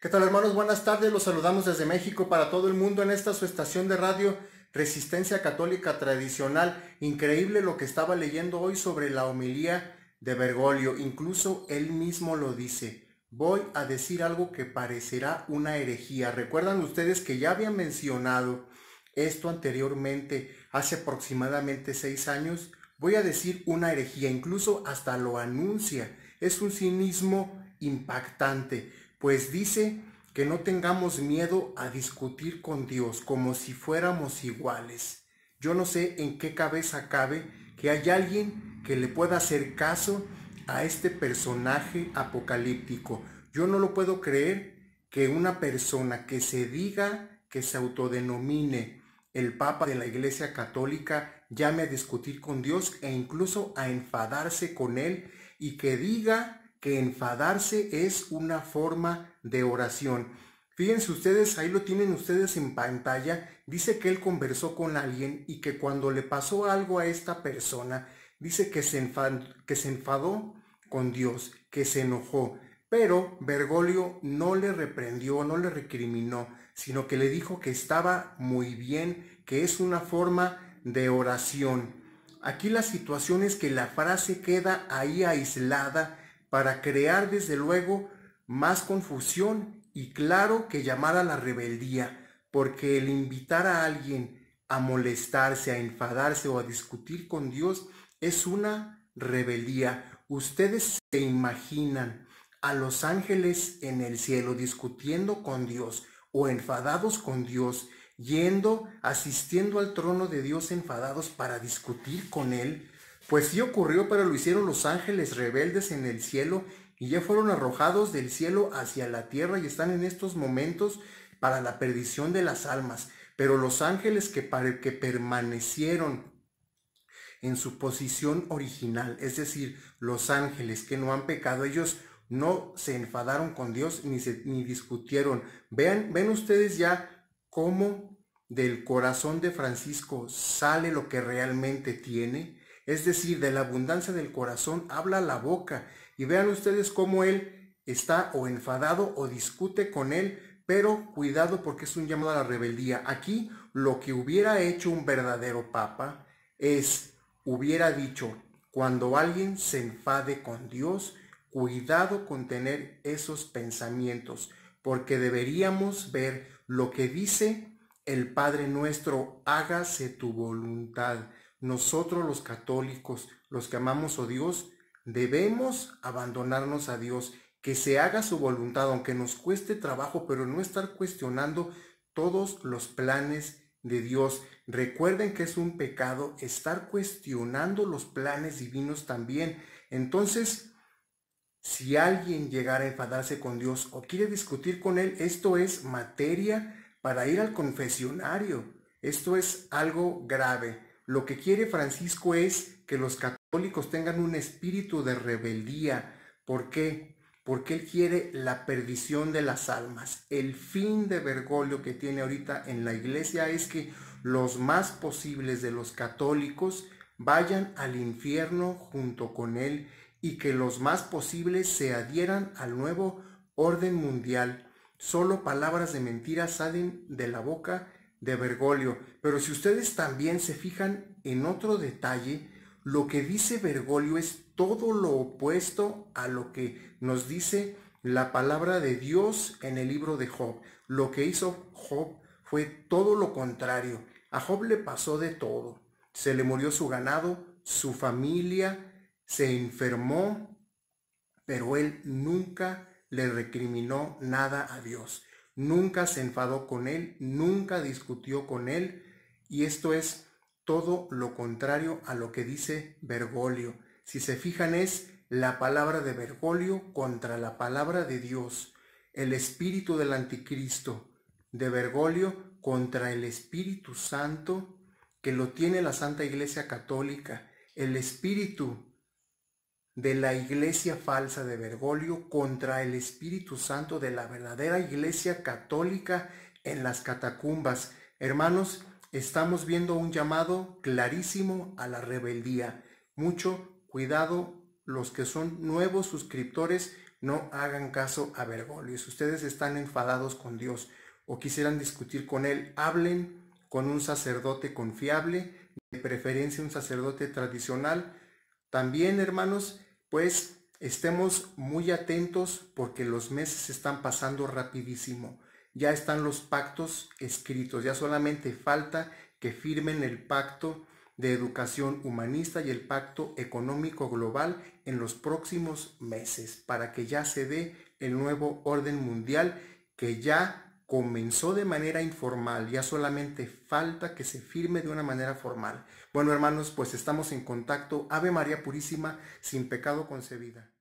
¿Qué tal hermanos? Buenas tardes, los saludamos desde México para todo el mundo en esta su estación de radio Resistencia Católica Tradicional. Increíble lo que estaba leyendo hoy sobre la homilía de Bergoglio, incluso él mismo lo dice. Voy a decir algo que parecerá una herejía. Recuerdan ustedes que ya había mencionado esto anteriormente, hace aproximadamente seis años. Voy a decir una herejía, incluso hasta lo anuncia. Es un cinismo impactante pues dice que no tengamos miedo a discutir con Dios como si fuéramos iguales. Yo no sé en qué cabeza cabe que hay alguien que le pueda hacer caso a este personaje apocalíptico. Yo no lo puedo creer que una persona que se diga, que se autodenomine el Papa de la Iglesia Católica, llame a discutir con Dios e incluso a enfadarse con él y que diga que enfadarse es una forma de oración. Fíjense ustedes, ahí lo tienen ustedes en pantalla, dice que él conversó con alguien y que cuando le pasó algo a esta persona, dice que se, enfadó, que se enfadó con Dios, que se enojó. Pero Bergoglio no le reprendió, no le recriminó, sino que le dijo que estaba muy bien, que es una forma de oración. Aquí la situación es que la frase queda ahí aislada para crear desde luego más confusión y claro que llamar a la rebeldía, porque el invitar a alguien a molestarse, a enfadarse o a discutir con Dios es una rebeldía. Ustedes se imaginan a los ángeles en el cielo discutiendo con Dios o enfadados con Dios, yendo, asistiendo al trono de Dios enfadados para discutir con Él, pues sí ocurrió, pero lo hicieron los ángeles rebeldes en el cielo y ya fueron arrojados del cielo hacia la tierra y están en estos momentos para la perdición de las almas. Pero los ángeles que, que permanecieron en su posición original, es decir, los ángeles que no han pecado, ellos no se enfadaron con Dios ni, ni discutieron. Vean, ven ustedes ya cómo del corazón de Francisco sale lo que realmente tiene es decir, de la abundancia del corazón habla la boca. Y vean ustedes cómo él está o enfadado o discute con él, pero cuidado porque es un llamado a la rebeldía. Aquí lo que hubiera hecho un verdadero papa es, hubiera dicho, cuando alguien se enfade con Dios, cuidado con tener esos pensamientos, porque deberíamos ver lo que dice el Padre nuestro, hágase tu voluntad nosotros los católicos, los que amamos a Dios, debemos abandonarnos a Dios, que se haga su voluntad, aunque nos cueste trabajo, pero no estar cuestionando todos los planes de Dios. Recuerden que es un pecado estar cuestionando los planes divinos también. Entonces, si alguien llegara a enfadarse con Dios o quiere discutir con Él, esto es materia para ir al confesionario. Esto es algo grave. Lo que quiere Francisco es que los católicos tengan un espíritu de rebeldía. ¿Por qué? Porque él quiere la perdición de las almas. El fin de Bergoglio que tiene ahorita en la iglesia es que los más posibles de los católicos vayan al infierno junto con él y que los más posibles se adhieran al nuevo orden mundial. Solo palabras de mentira salen de la boca de Bergoglio. Pero si ustedes también se fijan en otro detalle, lo que dice Bergoglio es todo lo opuesto a lo que nos dice la palabra de Dios en el libro de Job. Lo que hizo Job fue todo lo contrario. A Job le pasó de todo. Se le murió su ganado, su familia, se enfermó, pero él nunca le recriminó nada a Dios nunca se enfadó con él, nunca discutió con él, y esto es todo lo contrario a lo que dice Bergoglio. Si se fijan es la palabra de Bergoglio contra la palabra de Dios, el espíritu del anticristo de Bergoglio contra el Espíritu Santo que lo tiene la Santa Iglesia Católica, el espíritu de la iglesia falsa de Bergoglio contra el Espíritu Santo de la verdadera iglesia católica en las catacumbas. Hermanos, estamos viendo un llamado clarísimo a la rebeldía. Mucho cuidado los que son nuevos suscriptores, no hagan caso a Bergoglio. Si ustedes están enfadados con Dios o quisieran discutir con Él, hablen con un sacerdote confiable, de preferencia un sacerdote tradicional, también, hermanos, pues estemos muy atentos porque los meses están pasando rapidísimo. Ya están los pactos escritos, ya solamente falta que firmen el pacto de educación humanista y el pacto económico global en los próximos meses para que ya se dé el nuevo orden mundial que ya comenzó de manera informal, ya solamente falta que se firme de una manera formal. Bueno, hermanos, pues estamos en contacto. Ave María Purísima, sin pecado concebida.